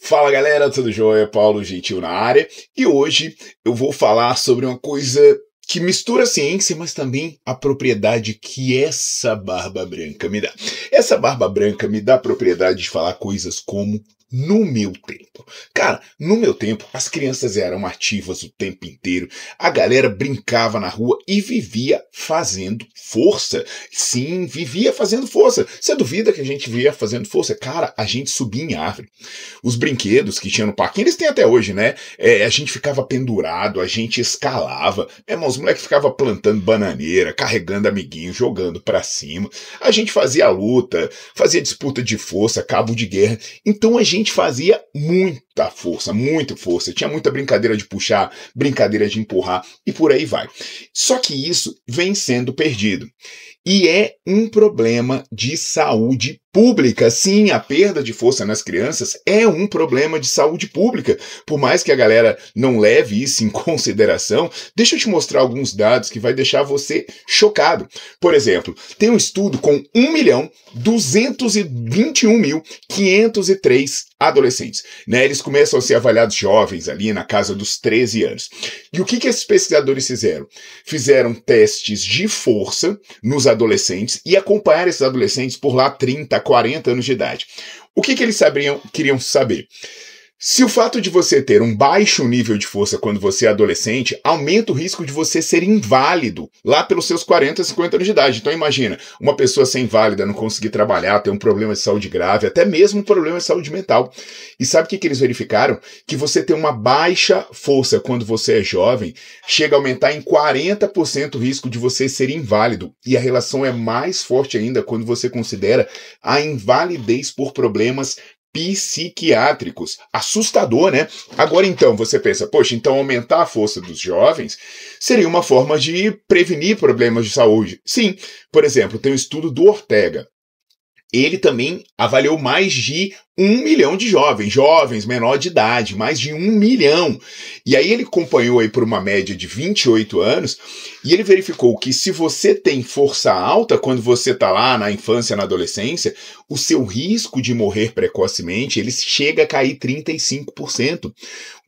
Fala galera, tudo jóia? Paulo Gentil na área e hoje eu vou falar sobre uma coisa que mistura a ciência, mas também a propriedade que essa barba branca me dá. Essa barba branca me dá a propriedade de falar coisas como no meu tempo. Cara, no meu tempo, as crianças eram ativas o tempo inteiro, a galera brincava na rua e vivia fazendo força. Sim, vivia fazendo força. Você duvida que a gente vivia fazendo força? Cara, a gente subia em árvore. Os brinquedos que tinha no parquinho, eles têm até hoje, né? É, a gente ficava pendurado, a gente escalava. é, irmão, os moleques ficavam plantando bananeira, carregando amiguinho, jogando para cima. A gente fazia luta, fazia disputa de força, cabo de guerra. Então a gente gente fazia muita força, muita força. Tinha muita brincadeira de puxar, brincadeira de empurrar e por aí vai. Só que isso vem sendo perdido. E é um problema de saúde pública, sim, a perda de força nas crianças é um problema de saúde pública. Por mais que a galera não leve isso em consideração, deixa eu te mostrar alguns dados que vai deixar você chocado. Por exemplo, tem um estudo com 1 milhão 221 mil 503 adolescentes. Né? Eles começam a ser avaliados jovens ali na casa dos 13 anos. E o que, que esses pesquisadores fizeram? Fizeram testes de força nos adolescentes e acompanharam esses adolescentes por lá 30, 40 anos de idade. O que, que eles sabiam, queriam saber? Se o fato de você ter um baixo nível de força quando você é adolescente aumenta o risco de você ser inválido lá pelos seus 40, 50 anos de idade. Então imagina, uma pessoa ser inválida, não conseguir trabalhar, ter um problema de saúde grave, até mesmo um problema de saúde mental. E sabe o que, que eles verificaram? Que você ter uma baixa força quando você é jovem chega a aumentar em 40% o risco de você ser inválido. E a relação é mais forte ainda quando você considera a invalidez por problemas psiquiátricos. Assustador, né? Agora então, você pensa, poxa, então aumentar a força dos jovens seria uma forma de prevenir problemas de saúde. Sim, por exemplo, tem um estudo do Ortega ele também avaliou mais de um milhão de jovens, jovens menor de idade, mais de um milhão. E aí ele acompanhou aí por uma média de 28 anos e ele verificou que se você tem força alta quando você está lá na infância, na adolescência, o seu risco de morrer precocemente ele chega a cair 35%.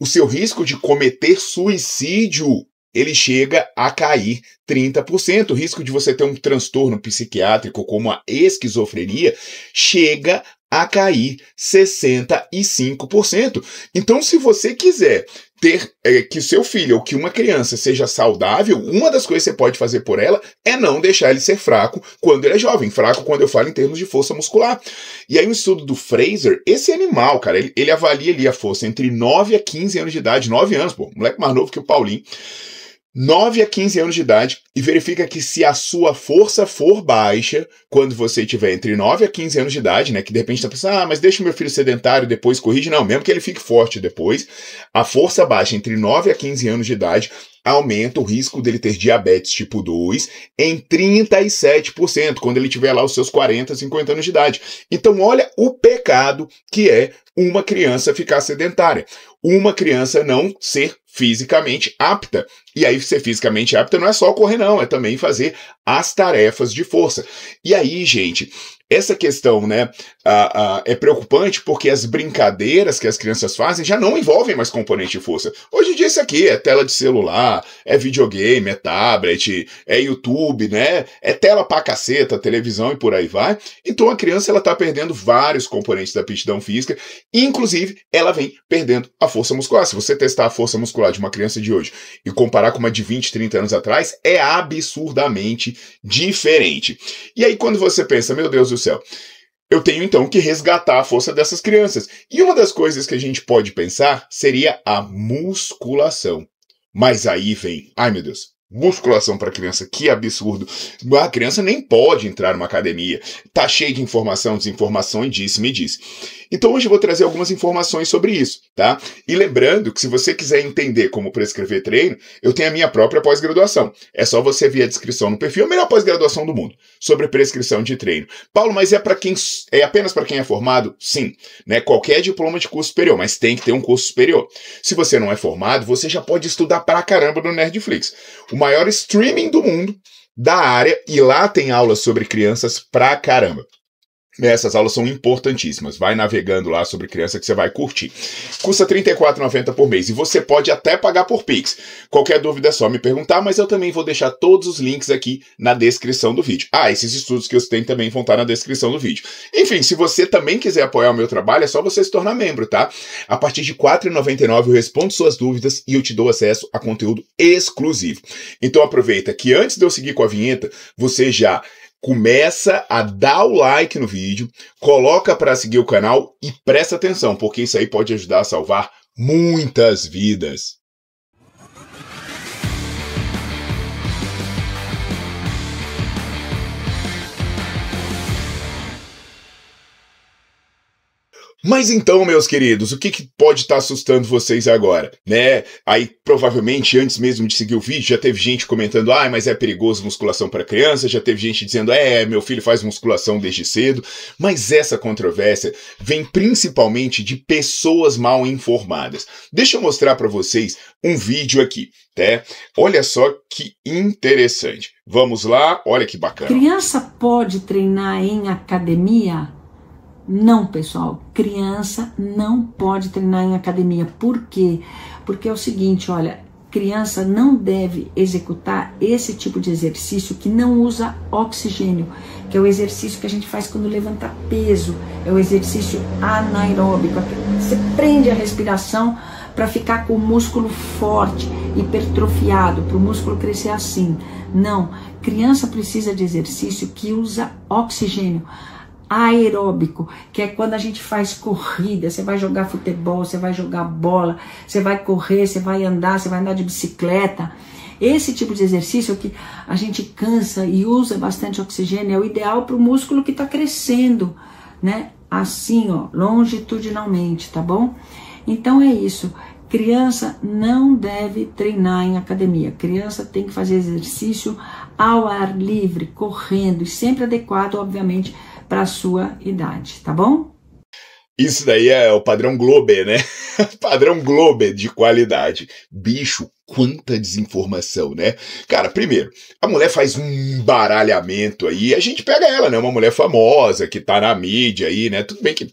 O seu risco de cometer suicídio ele chega a cair 30%. O risco de você ter um transtorno psiquiátrico como a esquizofrenia chega a cair 65%. Então, se você quiser ter é, que seu filho ou que uma criança seja saudável, uma das coisas que você pode fazer por ela é não deixar ele ser fraco quando ele é jovem. Fraco quando eu falo em termos de força muscular. E aí, um estudo do Fraser, esse animal, cara, ele, ele avalia ali a força entre 9 a 15 anos de idade, 9 anos, pô, moleque mais novo que o Paulinho. 9 a 15 anos de idade e verifica que se a sua força for baixa, quando você tiver entre 9 a 15 anos de idade, né, que de repente está pensando, ah, mas deixa o meu filho sedentário, depois corrige. Não, mesmo que ele fique forte depois, a força baixa entre 9 a 15 anos de idade aumenta o risco dele ter diabetes tipo 2 em 37%, quando ele tiver lá os seus 40, 50 anos de idade. Então, olha o pecado que é uma criança ficar sedentária, uma criança não ser fisicamente apta. E aí, ser fisicamente apta não é só correr, não, é também fazer as tarefas de força. E aí, gente, essa questão, né, é preocupante porque as brincadeiras que as crianças fazem já não envolvem mais componente de força. Hoje em dia isso aqui é tela de celular, é videogame, é tablet, é YouTube, né, é tela pra caceta, televisão e por aí vai. Então a criança ela tá perdendo vários componentes da aptidão física, inclusive ela vem perdendo a força muscular. Se você testar a força muscular de uma criança de hoje e comparar com uma de 20, 30 anos atrás, é absurdamente diferente. E aí quando você pensa, meu Deus, do céu. Eu tenho então que resgatar a força dessas crianças. E uma das coisas que a gente pode pensar seria a musculação. Mas aí vem, ai meu Deus, musculação para criança, que absurdo. A criança nem pode entrar numa academia. Tá cheio de informação, desinformação e disse, me disse. Então hoje eu vou trazer algumas informações sobre isso, tá? E lembrando que se você quiser entender como prescrever treino, eu tenho a minha própria pós-graduação. É só você ver a descrição no perfil, a melhor pós-graduação do mundo, sobre prescrição de treino. Paulo, mas é para quem é apenas para quem é formado? Sim, né? Qualquer diploma de curso superior, mas tem que ter um curso superior. Se você não é formado, você já pode estudar pra caramba no Netflix o maior streaming do mundo da área e lá tem aulas sobre crianças pra caramba. Essas aulas são importantíssimas. Vai navegando lá sobre criança que você vai curtir. Custa R$ 34,90 por mês e você pode até pagar por Pix. Qualquer dúvida é só me perguntar, mas eu também vou deixar todos os links aqui na descrição do vídeo. Ah, esses estudos que eu tenho também vão estar na descrição do vídeo. Enfim, se você também quiser apoiar o meu trabalho, é só você se tornar membro, tá? A partir de R$ 4,99 eu respondo suas dúvidas e eu te dou acesso a conteúdo exclusivo. Então aproveita que antes de eu seguir com a vinheta, você já começa a dar o like no vídeo, coloca para seguir o canal e presta atenção, porque isso aí pode ajudar a salvar muitas vidas. Mas então, meus queridos, o que, que pode estar tá assustando vocês agora, né? Aí provavelmente antes mesmo de seguir o vídeo já teve gente comentando, ah, mas é perigoso musculação para criança, já teve gente dizendo, é, meu filho faz musculação desde cedo. Mas essa controvérsia vem principalmente de pessoas mal informadas. Deixa eu mostrar para vocês um vídeo aqui, né? Olha só que interessante. Vamos lá, olha que bacana. Criança pode treinar em academia? Não, pessoal, criança não pode treinar em academia. Por quê? Porque é o seguinte, olha, criança não deve executar esse tipo de exercício que não usa oxigênio, que é o exercício que a gente faz quando levanta peso, é o exercício anaeróbico. Você prende a respiração para ficar com o músculo forte, hipertrofiado, para o músculo crescer assim. Não, criança precisa de exercício que usa oxigênio aeróbico, que é quando a gente faz corrida, você vai jogar futebol, você vai jogar bola, você vai correr, você vai andar, você vai andar de bicicleta. Esse tipo de exercício é que a gente cansa e usa bastante oxigênio é o ideal para o músculo que está crescendo, né? Assim, ó, longitudinalmente, tá bom? Então é isso. Criança não deve treinar em academia. Criança tem que fazer exercício ao ar livre, correndo e sempre adequado, obviamente, para a sua idade, tá bom? Isso daí é o padrão Globe, né? padrão Globe de qualidade. Bicho, quanta desinformação, né? Cara, primeiro, a mulher faz um baralhamento aí, a gente pega ela, né? Uma mulher famosa que tá na mídia aí, né? Tudo bem que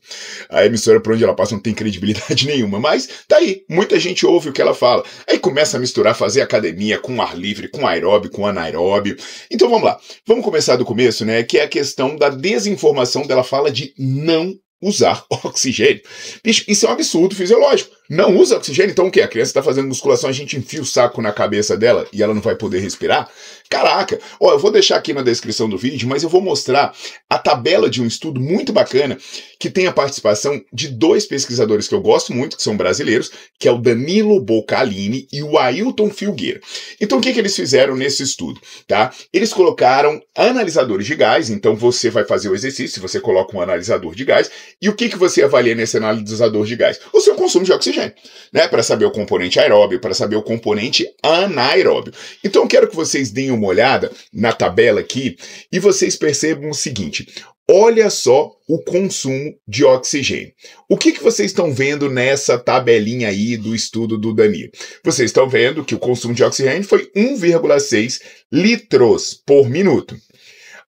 a emissora por onde ela passa não tem credibilidade nenhuma, mas tá aí, muita gente ouve o que ela fala. Aí começa a misturar, fazer academia com ar livre, com aeróbio, com anaeróbio. Então vamos lá, vamos começar do começo, né? Que é a questão da desinformação dela fala de não usar oxigênio. Bicho, isso é um absurdo fisiológico não usa oxigênio, então o que? A criança está fazendo musculação, a gente enfia o saco na cabeça dela e ela não vai poder respirar? Caraca! Ó, eu vou deixar aqui na descrição do vídeo, mas eu vou mostrar a tabela de um estudo muito bacana que tem a participação de dois pesquisadores que eu gosto muito, que são brasileiros, que é o Danilo Bocalini e o Ailton Filgueira. Então o que, que eles fizeram nesse estudo? Tá? Eles colocaram analisadores de gás, então você vai fazer o exercício, você coloca um analisador de gás, e o que, que você avalia nesse analisador de gás? O seu consumo de oxigênio é, né? Para saber o componente aeróbio, para saber o componente anaeróbio. Então, eu quero que vocês deem uma olhada na tabela aqui e vocês percebam o seguinte: Olha só o consumo de oxigênio. O que, que vocês estão vendo nessa tabelinha aí do estudo do Danilo? Vocês estão vendo que o consumo de oxigênio foi 1,6 litros por minuto.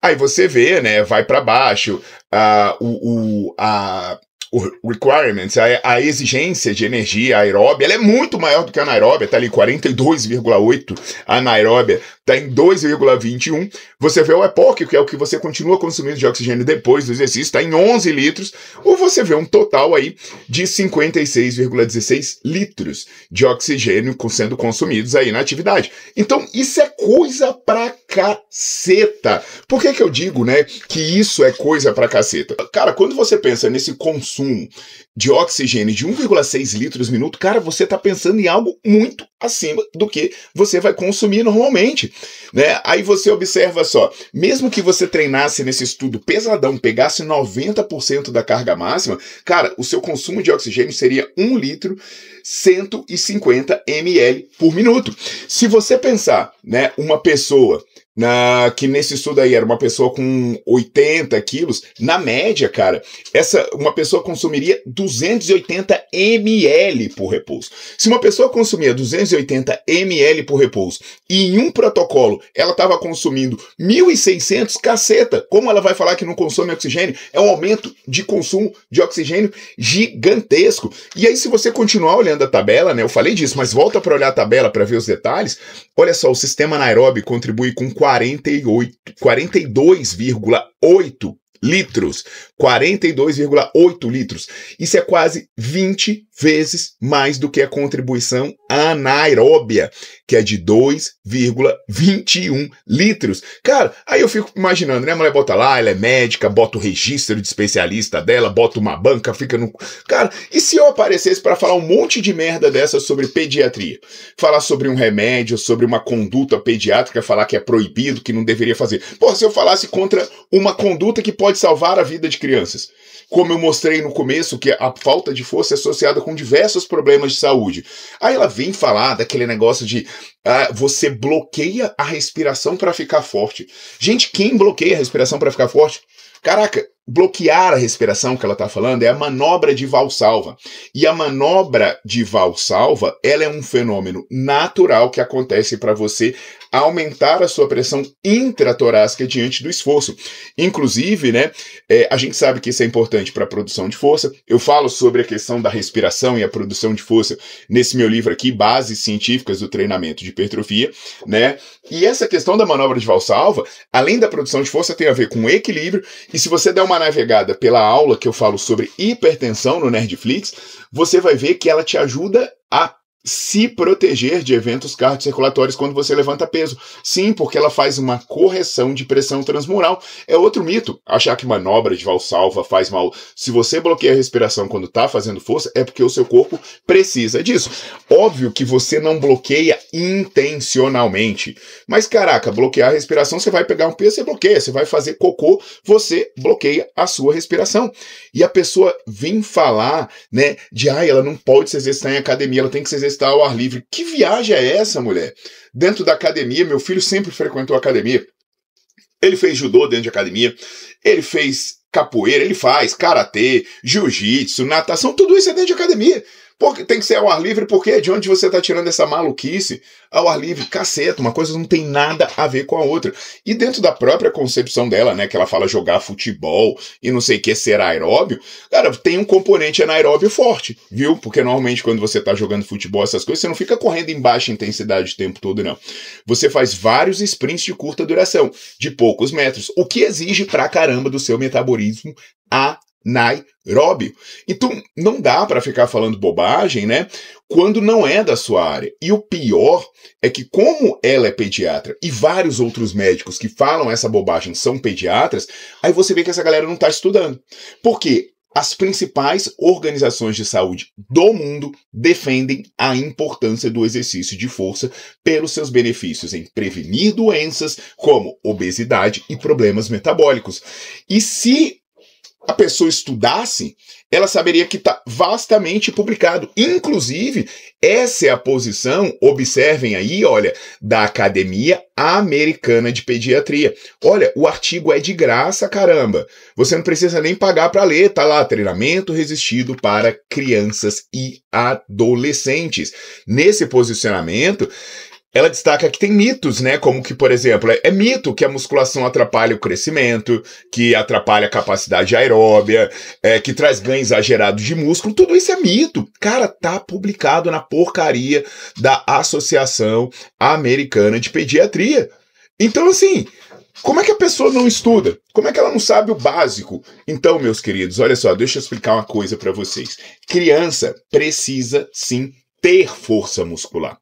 Aí você vê, né? Vai para baixo, a, ah, o, o, a, o requirements, a, a, exigência de energia aeróbia, ela é muito maior do que a anaeróbia, tá ali 42,8 a anaeróbia está em 2,21. Você vê o EPOC, que é o que você continua consumindo de oxigênio depois do exercício, está em 11 litros. Ou você vê um total aí de 56,16 litros de oxigênio sendo consumidos aí na atividade. Então, isso é coisa pra caceta. Por que que eu digo, né, que isso é coisa pra caceta? Cara, quando você pensa nesse consumo de oxigênio de 1,6 litros por minuto, cara, você tá pensando em algo muito acima do que você vai consumir normalmente. Né? Aí você observa só, mesmo que você treinasse nesse estudo pesadão, pegasse 90% da carga máxima, cara, o seu consumo de oxigênio seria 1 litro 150 ml por minuto. Se você pensar, né, uma pessoa na, que nesse estudo aí era uma pessoa com 80 quilos, na média, cara, essa uma pessoa consumiria 280 ml por repouso. Se uma pessoa consumia 280 ml por repouso e em um protocolo ela estava consumindo 1.600, caceta, como ela vai falar que não consome oxigênio? É um aumento de consumo de oxigênio gigantesco. E aí, se você continuar olhando a tabela, né, eu falei disso, mas volta para olhar a tabela para ver os detalhes, olha só, o sistema anaeróbico contribui com 42,8 litros. 42,8 litros. Isso é quase 20 vezes mais do que a contribuição anaeróbia, que é de 2,21 litros. Cara, aí eu fico imaginando, né? A mulher bota lá, ela é médica, bota o registro de especialista dela, bota uma banca, fica no. Cara, e se eu aparecesse para falar um monte de merda dessa sobre pediatria? Falar sobre um remédio, sobre uma conduta pediátrica, falar que é proibido, que não deveria fazer. Pô, se eu falasse contra uma conduta que pode pode salvar a vida de crianças. Como eu mostrei no começo, que a falta de força é associada com diversos problemas de saúde. Aí ela vem falar daquele negócio de ah, você bloqueia a respiração para ficar forte. Gente, quem bloqueia a respiração para ficar forte? Caraca, bloquear a respiração que ela está falando é a manobra de Valsalva. E a manobra de Valsalva, ela é um fenômeno natural que acontece para você aumentar a sua pressão intratorácica diante do esforço. Inclusive, né, é, a gente sabe que isso é importante para a produção de força. Eu falo sobre a questão da respiração e a produção de força nesse meu livro aqui, Bases Científicas do Treinamento de Hipertrofia, né? E essa questão da manobra de Valsalva, além da produção de força, tem a ver com equilíbrio. E se você der uma uma navegada pela aula que eu falo sobre hipertensão no Nerdflix, você vai ver que ela te ajuda a se proteger de eventos cardiocirculatórios quando você levanta peso. Sim, porque ela faz uma correção de pressão transmural. É outro mito. Achar que manobra de valsalva faz mal. Se você bloqueia a respiração quando está fazendo força, é porque o seu corpo precisa disso. Óbvio que você não bloqueia intencionalmente. Mas caraca, bloquear a respiração, você vai pegar um peso, você bloqueia. Você vai fazer cocô, você bloqueia a sua respiração. E a pessoa vem falar, né, de ah, ela não pode se exercitar em academia, ela tem que se exercitar está ao ar livre. Que viagem é essa, mulher? Dentro da academia, meu filho sempre frequentou academia. Ele fez judô dentro de academia, ele fez capoeira, ele faz karatê, jiu-jitsu, natação, tudo isso é dentro de academia. Porque tem que ser ao ar livre, porque é de onde você está tirando essa maluquice ao ar livre? Caceta, uma coisa não tem nada a ver com a outra. E dentro da própria concepção dela, né, que ela fala jogar futebol e não sei o que, ser aeróbio, cara, tem um componente anaeróbio forte, viu? Porque normalmente quando você está jogando futebol, essas coisas, você não fica correndo em baixa intensidade o tempo todo, não. Você faz vários sprints de curta duração, de poucos metros, o que exige pra caramba do seu metabolismo a Nairobi. Então, não dá para ficar falando bobagem, né? Quando não é da sua área. E o pior é que, como ela é pediatra e vários outros médicos que falam essa bobagem são pediatras, aí você vê que essa galera não está estudando. Porque as principais organizações de saúde do mundo defendem a importância do exercício de força pelos seus benefícios em prevenir doenças como obesidade e problemas metabólicos. E se a pessoa estudasse, ela saberia que está vastamente publicado. Inclusive, essa é a posição, observem aí, olha, da Academia Americana de Pediatria. Olha, o artigo é de graça, caramba. Você não precisa nem pagar para ler, tá lá, treinamento resistido para crianças e adolescentes. Nesse posicionamento, ela destaca que tem mitos, né? Como que, por exemplo, é, é mito que a musculação atrapalha o crescimento, que atrapalha a capacidade aeróbia, é, que traz ganho exagerado de músculo. Tudo isso é mito. Cara, tá publicado na porcaria da Associação Americana de Pediatria. Então, assim, como é que a pessoa não estuda? Como é que ela não sabe o básico? Então, meus queridos, olha só, deixa eu explicar uma coisa para vocês. Criança precisa sim ter força muscular.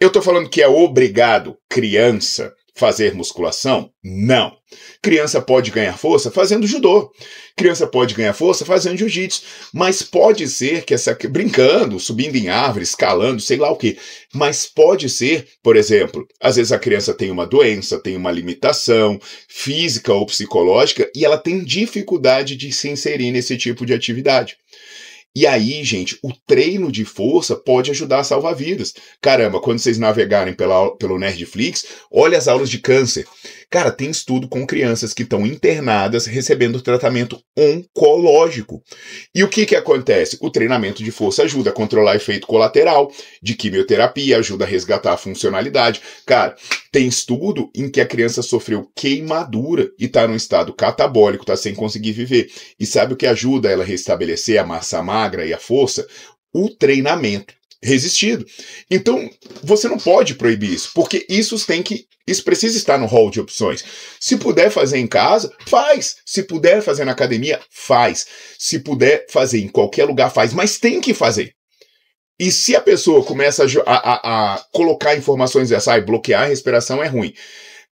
Eu estou falando que é obrigado criança fazer musculação? Não. Criança pode ganhar força fazendo judô. Criança pode ganhar força fazendo jiu-jitsu. Mas pode ser que essa. brincando, subindo em árvores, escalando, sei lá o quê. Mas pode ser, por exemplo, às vezes a criança tem uma doença, tem uma limitação física ou psicológica e ela tem dificuldade de se inserir nesse tipo de atividade. E aí, gente, o treino de força pode ajudar a salvar vidas. Caramba, quando vocês navegarem pela, pelo Nerdflix, olha as aulas de câncer. Cara, tem estudo com crianças que estão internadas recebendo tratamento oncológico. E o que, que acontece? O treinamento de força ajuda a controlar efeito colateral de quimioterapia, ajuda a resgatar a funcionalidade. Cara, tem estudo em que a criança sofreu queimadura e está num estado catabólico, está sem conseguir viver. E sabe o que ajuda ela a restabelecer a massa magra e a força? O treinamento resistido. Então, você não pode proibir isso, porque isso tem que. Isso precisa estar no hall de opções. Se puder fazer em casa, faz. Se puder fazer na academia, faz. Se puder fazer em qualquer lugar, faz. Mas tem que fazer. E se a pessoa começa a, a, a colocar informações e ah, bloquear a respiração é ruim.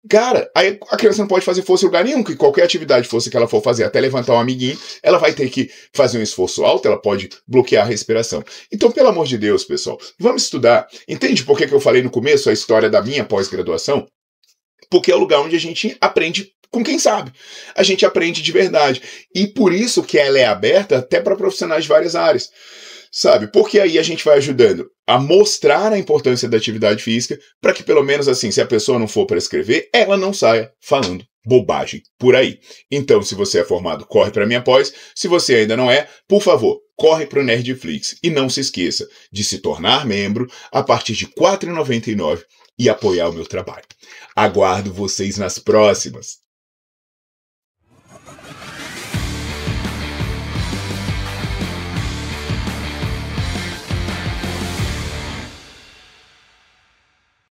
Cara, aí a criança não pode fazer força em lugar nenhum, que qualquer atividade fosse que ela for fazer, até levantar um amiguinho, ela vai ter que fazer um esforço alto, ela pode bloquear a respiração. Então, pelo amor de Deus, pessoal, vamos estudar. Entende por que, que eu falei no começo a história da minha pós-graduação? Porque é o lugar onde a gente aprende com quem sabe. A gente aprende de verdade. E por isso que ela é aberta até para profissionais de várias áreas sabe? Porque aí a gente vai ajudando a mostrar a importância da atividade física para que pelo menos assim, se a pessoa não for para escrever, ela não saia falando bobagem por aí. Então, se você é formado, corre para minha pós. Se você ainda não é, por favor, corre para o Nerdflix e não se esqueça de se tornar membro a partir de R$ 4,99 e apoiar o meu trabalho. Aguardo vocês nas próximas.